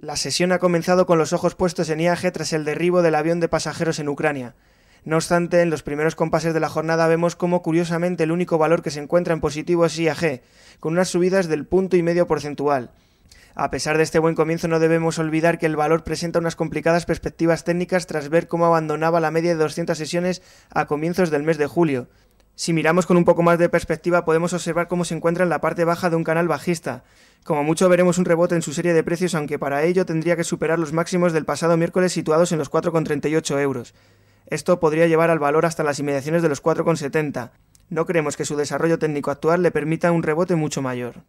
La sesión ha comenzado con los ojos puestos en IAG tras el derribo del avión de pasajeros en Ucrania. No obstante, en los primeros compases de la jornada vemos cómo curiosamente el único valor que se encuentra en positivo es IAG, con unas subidas del punto y medio porcentual. A pesar de este buen comienzo no debemos olvidar que el valor presenta unas complicadas perspectivas técnicas tras ver cómo abandonaba la media de 200 sesiones a comienzos del mes de julio. Si miramos con un poco más de perspectiva podemos observar cómo se encuentra en la parte baja de un canal bajista. Como mucho veremos un rebote en su serie de precios aunque para ello tendría que superar los máximos del pasado miércoles situados en los 4,38 euros. Esto podría llevar al valor hasta las inmediaciones de los 4,70. No creemos que su desarrollo técnico actual le permita un rebote mucho mayor.